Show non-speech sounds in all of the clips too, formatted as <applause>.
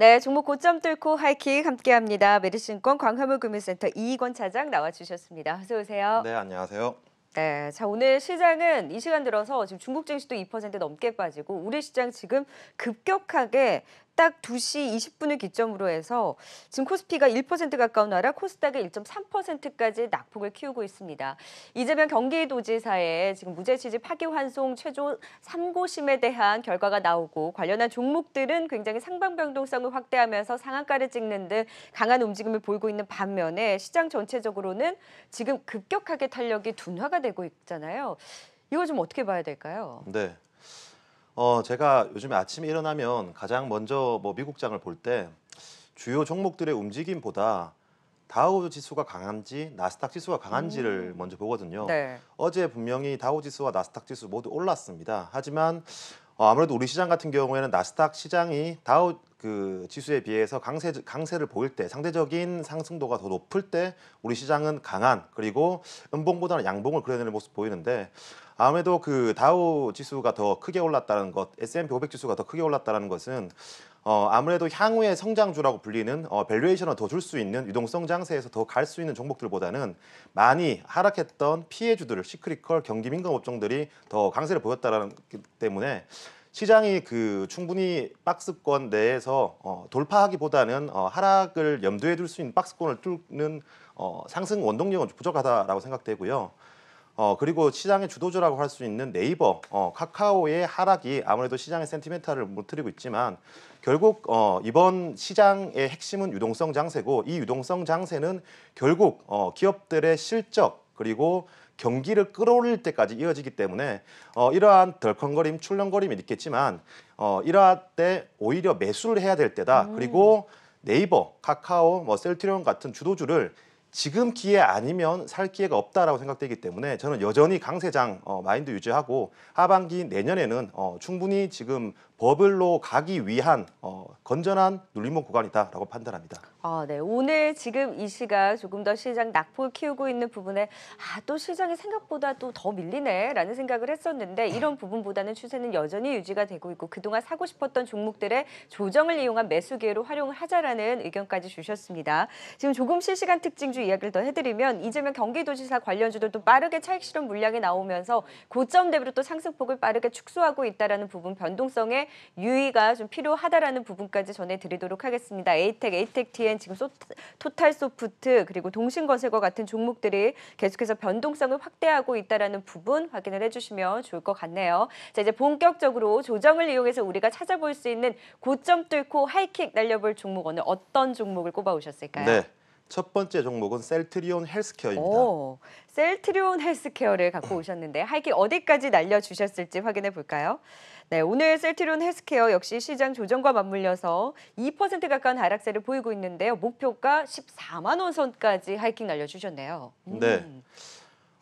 네, 종목 고점 뚫고 하이킥 함께합니다. 메리신권 광화문금융센터 이희권 차장 나와주셨습니다. 어서 오세요. 네, 안녕하세요. 네, 자 오늘 시장은 이 시간 들어서 지금 중국 증시도 2% 넘게 빠지고 우리 시장 지금 급격하게 딱 2시 20분을 기점으로 해서 지금 코스피가 1% 가까운 나라 코스닥의 1.3%까지 낙폭을 키우고 있습니다. 이재명 경기도지사의 지금 무죄 취지 파기 환송 최종 3고심에 대한 결과가 나오고 관련한 종목들은 굉장히 상방 변동성을 확대하면서 상한가를 찍는 등 강한 움직임을 보이고 있는 반면에 시장 전체적으로는 지금 급격하게 탄력이 둔화가 되고 있잖아요. 이걸 좀 어떻게 봐야 될까요? 네. 어, 제가 요즘에 아침에 일어나면 가장 먼저 뭐 미국장을 볼 때 주요 종목들의 움직임보다 다우 지수가 강한지 나스닥 지수가 강한지를 음. 먼저 보거든요. 네. 어제 분명히 다우 지수와 나스닥 지수 모두 올랐습니다. 하지만 어, 아무래도 우리 시장 같은 경우에는 나스닥 시장이 다우 그 지수에 비해서 강세 강세를 보일 때 상대적인 상승도가 더 높을 때 우리 시장은 강한 그리고 음봉보다는 양봉을 그려내는 모습 보이는데 아무래도 그 다우 지수가 더 크게 올랐다는 것, S&P 500 지수가 더 크게 올랐다는 것은 어, 아무래도 향후의 성장주라고 불리는 어, 밸류에이션을 더 줄 수 있는 유동성 장세에서 더 갈 수 있는 종목들보다는 많이 하락했던 피해주들, 시크릿컬, 경기민감 업종들이 더 강세를 보였다는 라라 때문에 시장이 그 충분히 박스권 내에서 어, 돌파하기보다는 어, 하락을 염두에 둘 수 있는 박스권을 뚫는 어, 상승 원동력은 부족하다라고 생각되고요. 어, 그리고 시장의 주도주라고 할 수 있는 네이버, 어, 카카오의 하락이 아무래도 시장의 센티멘탈을 무너리고 있지만 결국 어, 이번 시장의 핵심은 유동성 장세고 이 유동성 장세는 결국 어, 기업들의 실적 그리고 경기를 끌어올릴 때까지 이어지기 때문에 어, 이러한 덜컹거림, 출렁거림이 있겠지만 어, 이러할 때 오히려 매수를 해야 될 때다. 음. 그리고 네이버, 카카오, 뭐 셀트리온 같은 주도주를 지금 기회 아니면 살 기회가 없다라고 생각되기 때문에 저는 여전히 강세장 어, 마인드 유지하고 하반기 내년에는 어, 충분히 지금 버블로 가기 위한 어, 건전한 눌림목 구간이다라고 판단합니다. 아, 네. 오늘 지금 이 시각 조금 더 시장 낙폭 키우고 있는 부분에 아, 또 시장이 생각보다 또 더 밀리네라는 생각을 했었는데 이런 부분보다는 추세는 여전히 유지가 되고 있고 그동안 사고 싶었던 종목들의 조정을 이용한 매수 기회로 활용을 하자라는 의견까지 주셨습니다. 지금 조금 실시간 특징주 이야기를 더 해드리면 이재명 경기도지사 관련주들도 빠르게 차익 실험 물량이 나오면서 고점 대비로 또 상승폭을 빠르게 축소하고 있다라는 부분 변동성에 유의가 좀 필요하다라는 부분까지 전해드리도록 하겠습니다. 에이텍, 에이텍 TN, 지금 토탈 소프트 그리고 동신거세과 같은 종목들이 계속해서 변동성을 확대하고 있다라 부분 확인을 해주시면 좋을 것 같네요. 자 이제 본격적으로 조정을 이용해서 우리가 찾아볼 수 있는 고점 뚫고 하이킥 날려볼 종목 오 어떤 종목을 꼽아오셨을까요? 네. 첫 번째 종목은 셀트리온 헬스케어입니다. 오, 셀트리온 헬스케어를 갖고 오셨는데 하이킥 어디까지 날려주셨을지 확인해 볼까요? 네, 오늘 셀트론 헬스케어 역시 시장 조정과 맞물려서 2% 가까운 하락세를 보이고 있는데요. 목표가 14만 원 선까지 하이킹 날려주셨네요. 음. 네,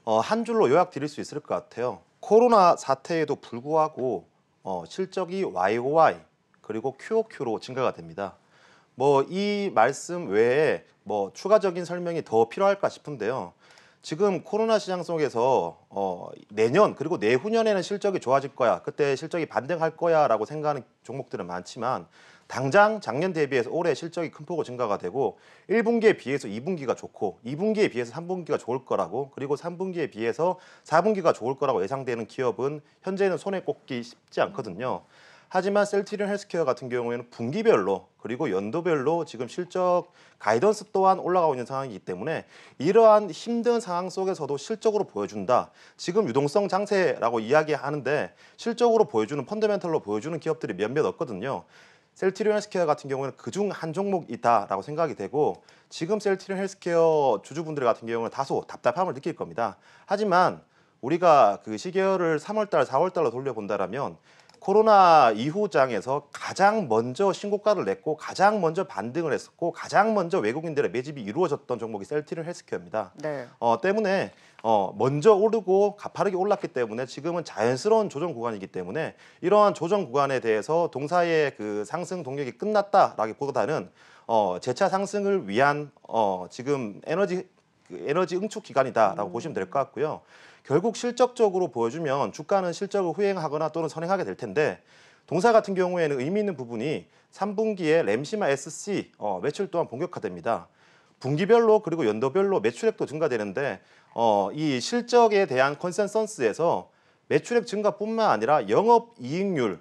어, 한 줄로 요약 드릴 수 있을 것 같아요. 코로나 사태에도 불구하고 어, 실적이 YOY 그리고 QOQ로 증가가 됩니다. 뭐 이 말씀 외에 뭐 추가적인 설명이 더 필요할까 싶은데요. 지금 코로나 시장 속에서 어, 내년 그리고 내후년에는 실적이 좋아질 거야. 그때 실적이 반등할 거야라고 생각하는 종목들은 많지만 당장 작년 대비해서 올해 실적이 큰 폭으로 증가가 되고 1분기에 비해서 2분기가 좋고 2분기에 비해서 3분기가 좋을 거라고 그리고 3분기에 비해서 4분기가 좋을 거라고 예상되는 기업은 현재는 손에 꼽기 쉽지 않거든요. 음. 하지만 셀트리온 헬스케어 같은 경우에는 분기별로 그리고 연도별로 지금 실적 가이던스 또한 올라가고 있는 상황이기 때문에 이러한 힘든 상황 속에서도 실적으로 보여준다. 지금 유동성 장세라고 이야기하는데 실적으로 보여주는 펀더멘털로 보여주는 기업들이 몇몇 없거든요. 셀트리온 헬스케어 같은 경우에는 그중 한 종목이다라고 생각이 되고 지금 셀트리온 헬스케어 주주분들 같은 경우는 다소 답답함을 느낄 겁니다. 하지만 우리가 그 시계열을 3월달, 4월달로 돌려본다라면 코로나 이후 장에서 가장 먼저 신고가를 냈고 가장 먼저 반등을 했었고 가장 먼저 외국인들의 매집이 이루어졌던 종목이 셀티른 헬스케어입니다. 네. 어, 때문에 어, 먼저 오르고 가파르게 올랐기 때문에 지금은 자연스러운 조정 구간이기 때문에 이러한 조정 구간에 대해서 동사의 그 상승 동력이 끝났다라기보다는 어, 재차 상승을 위한 어, 지금 에너지 그 에너지 응축 기간이다라고 음. 보시면 될 것 같고요. 결국 실적적으로 보여주면 주가는 실적을 후행하거나 또는 선행하게 될 텐데 동사 같은 경우에는 의미 있는 부분이 3분기에 램시마 SC 어, 매출 또한 본격화됩니다. 분기별로 그리고 연도별로 매출액도 증가되는데 어, 이 실적에 대한 컨센서스에서 매출액 증가뿐만 아니라 영업 이익률의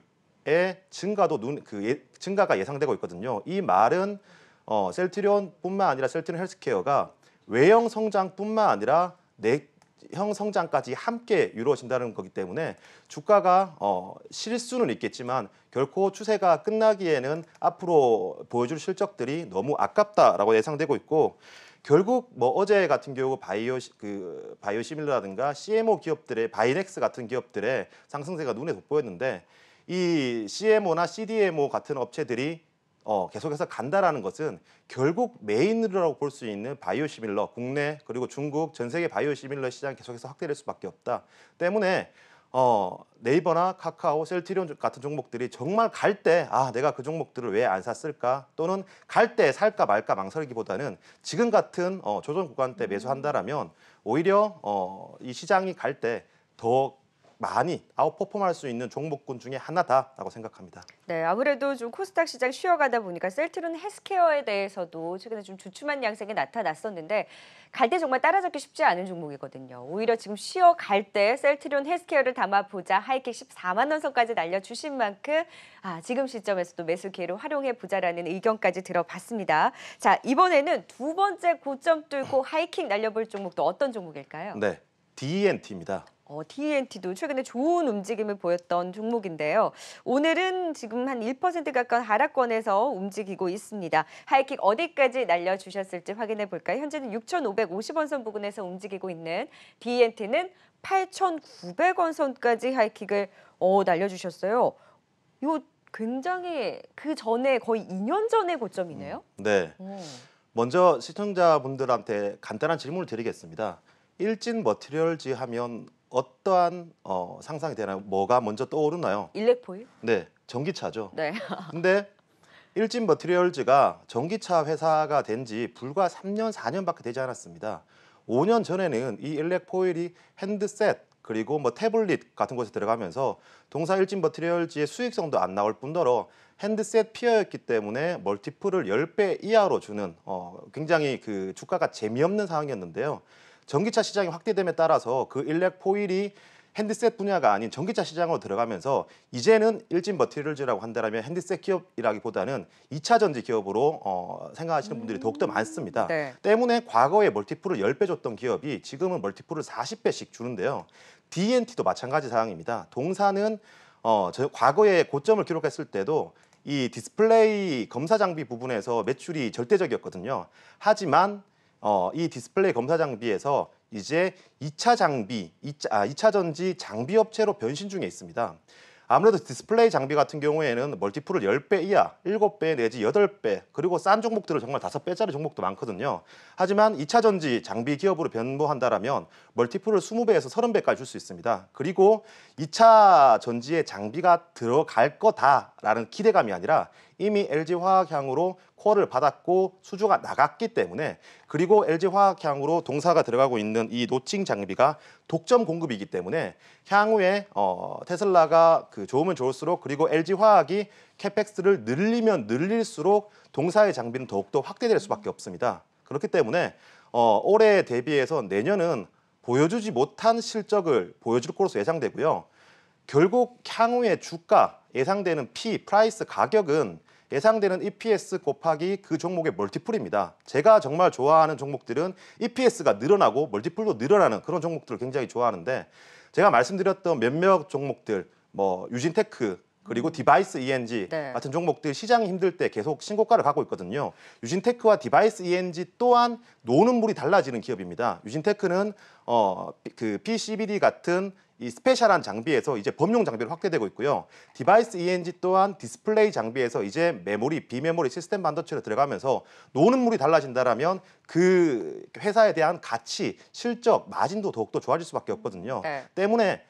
증가도 눈, 그 예, 증가가 예상되고 있거든요. 이 말은 어, 셀트리온뿐만 아니라 셀트리온 헬스케어가 외형 성장뿐만 아니라 내형 성장까지 함께 이루어진다는 거기 때문에 주가가 어, 실수는 있겠지만 결코 추세가 끝나기에는 앞으로 보여줄 실적들이 너무 아깝다라고 예상되고 있고 결국 뭐 어제 같은 경우 바이오 그 바이오 시밀러라든가 CMO 기업들의 바이넥스 같은 기업들의 상승세가 눈에 돋보였는데 이 CMO나 CDMO 같은 업체들이 어, 계속해서 간다라는 것은 결국 메인으로라고 볼 수 있는 바이오 시밀러 국내 그리고 중국 전 세계 바이오 시밀러 시장 계속해서 확대될 수밖에 없다. 때문에 어, 네이버나 카카오, 셀트리온 같은 종목들이 정말 갈 때 아, 내가 그 종목들을 왜 안 샀을까? 또는 갈 때 살까 말까 망설이기보다는 지금 같은 어, 조정 구간 때 매수한다라면 오히려 어, 이 시장이 갈 때더 많이 아웃퍼폼할 수 있는 종목군 중에 하나다라고 생각합니다. 네, 아무래도 좀 코스닥 시장 쉬어가다 보니까 셀트론 헬스케어에 대해서도 최근에 좀 주춤한 양상이 나타났었는데 갈 때 정말 따라잡기 쉽지 않은 종목이거든요. 오히려 지금 쉬어갈 때 셀트론 헬스케어를 담아보자 하이킥 14만 원선까지 날려주신 만큼 아, 지금 시점에서도 매수 기회를 활용해보자라는 의견까지 들어봤습니다. 자, 이번에는 두 번째 고점 뚫고 하이킥 날려볼 종목도 어떤 종목일까요? 네, DNT입니다. 어, DNT도 최근에 좋은 움직임을 보였던 종목인데요. 오늘은 지금 한 1% 가까운 하락권에서 움직이고 있습니다. 하이킥 어디까지 날려주셨을지 확인해 볼까요? 현재는 6,550원 선 부근에서 움직이고 있는 DNT는 8,900원 선까지 하이킥을 어, 날려주셨어요. 이거 굉장히 그 전에 거의 2년 전의 고점이네요. 음, 네. 오. 어. 먼저 시청자분들한테 간단한 질문을 드리겠습니다. 일진 머티리얼즈 하면 어떠한 어, 상상이 되나요? 뭐가 먼저 떠오르나요? 일렉포일? 네, 전기차죠. 네. <laughs> 근데 일진 머트리얼즈가 전기차 회사가 된 지 불과 3년, 4년밖에 되지 않았습니다. 5년 전에는 이 일렉포일이 핸드셋 그리고 뭐 태블릿 같은 곳에 들어가면서 동사 일진 머트리얼즈의 수익성도 안 나올 뿐더러 핸드셋 피어였기 때문에 멀티플을 10배 이하로 주는 어, 굉장히 그 주가가 재미없는 상황이었는데요. 전기차 시장이 확대됨에 따라서 그 일렉 포일이 핸드셋 분야가 아닌 전기차 시장으로 들어가면서 이제는 일진 머티리얼즈라고 한다면 핸드셋 기업이라기보다는 2차 전지 기업으로 어, 생각하시는 분들이 더욱더 음. 많습니다. 네. 때문에 과거에 멀티플을 10배 줬던 기업이 지금은 멀티플을 40배씩 주는데요. DNT도 마찬가지 상황입니다. 동사는 어, 과거에 고점을 기록했을 때도 이 디스플레이 검사 장비 부분에서 매출이 절대적이었거든요. 하지만 어, 이 디스플레이 검사 장비에서 이제 2차 장비, 2차, 아, 2차 전지 장비 업체로 변신 중에 있습니다. 아무래도 디스플레이 장비 같은 경우에는 멀티플을 10배 이하, 7배 내지 8배, 그리고 싼 종목들은 정말 5배짜리 종목도 많거든요. 하지만 2차 전지 장비 기업으로 변모한다라면 멀티플을 20배에서 30배까지 줄 수 있습니다. 그리고 2차 전지에 장비가 들어갈 거다라는 기대감이 아니라 이미 LG화학향으로 코어를 받았고 수주가 나갔기 때문에 그리고 LG화학향으로 동사가 들어가고 있는 이 노칭 장비가 독점 공급이기 때문에 향후에 어, 테슬라가 그 좋으면 좋을수록 그리고 LG화학이 캐펙스를 늘리면 늘릴수록 동사의 장비는 더욱더 확대될 수밖에 없습니다. 그렇기 때문에 어, 올해 대비해서 내년은 보여주지 못한 실적을 보여줄 것으로 예상되고요. 결국 향후의 주가 예상되는 P, 프라이스 가격은 예상되는 EPS 곱하기 그 종목의 멀티플입니다. 제가 정말 좋아하는 종목들은 EPS가 늘어나고 멀티플도 늘어나는 그런 종목들을 굉장히 좋아하는데 제가 말씀드렸던 몇몇 종목들 뭐 유진테크 그리고 음. 디바이스 ENG 네. 같은 종목들 시장이 힘들 때 계속 신고가를 가고 있거든요. 유진테크와 디바이스 ENG 또한 노는 물이 달라지는 기업입니다. 유진테크는 어, 그 PCBD 같은 이 스페셜한 장비에서 이제 범용 장비로 확대되고 있고요. 디바이스 ENG 또한 디스플레이 장비에서 이제 메모리, 비메모리 시스템 반도체로 들어가면서 노는 물이 달라진다라면 그 회사에 대한 가치, 실적, 마진도 더욱더 좋아질 수밖에 없거든요. 네. 때문에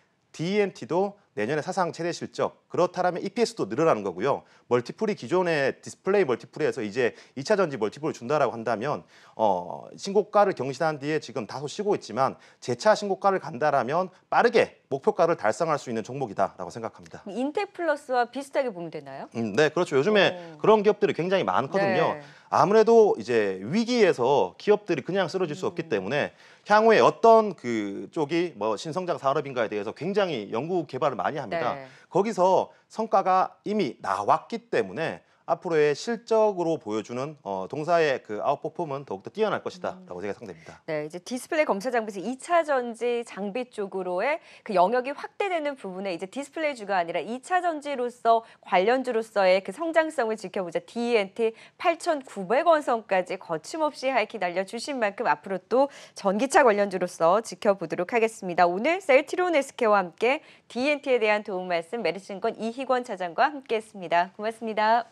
DMT도 내년에 사상 최대 실적 그렇다라면 EPS도 늘어나는 거고요. 멀티플이 기존의 디스플레이 멀티플에서 이제 2차 전지 멀티플을 준다라고 한다면 어, 신고가를 경신한 뒤에 지금 다소 쉬고 있지만 재차 신고가를 간다라면 빠르게 목표가를 달성할 수 있는 종목이다라고 생각합니다. 인텔플러스와 비슷하게 보면 되나요? 음, 네, 그렇죠. 요즘에 오. 어. 그런 기업들이 굉장히 많거든요. 네. 아무래도 이제 위기에서 기업들이 그냥 쓰러질 수 없기 음. 때문에 향후에 어떤 그 쪽이 뭐 신성장 산업인가에 대해서 굉장히 연구 개발을 많이 합니다. 네. 거기서 성과가 이미 나왔기 때문에 앞으로의 실적으로 보여주는 어, 동사의 그 아웃퍼폼은 더욱더 뛰어날 것이다라고 제가 음. 상됩니다. 네, 이제 디스플레이 검사 장비에서 2차 전지 장비 쪽으로의 그 영역이 확대되는 부분에 이제 디스플레이주가 아니라 2차 전지로서 관련주로서의 그 성장성을 지켜보자 D&T e 8,900원 선까지 거침없이 하이킥 날려주신 만큼 앞으로 또 전기차 관련주로서 지켜보도록 하겠습니다. 오늘 셀트리온 SK와 함께 D&T에 e 대한 도움 말씀 메르신건 이희권 차장과 함께했습니다. 고맙습니다.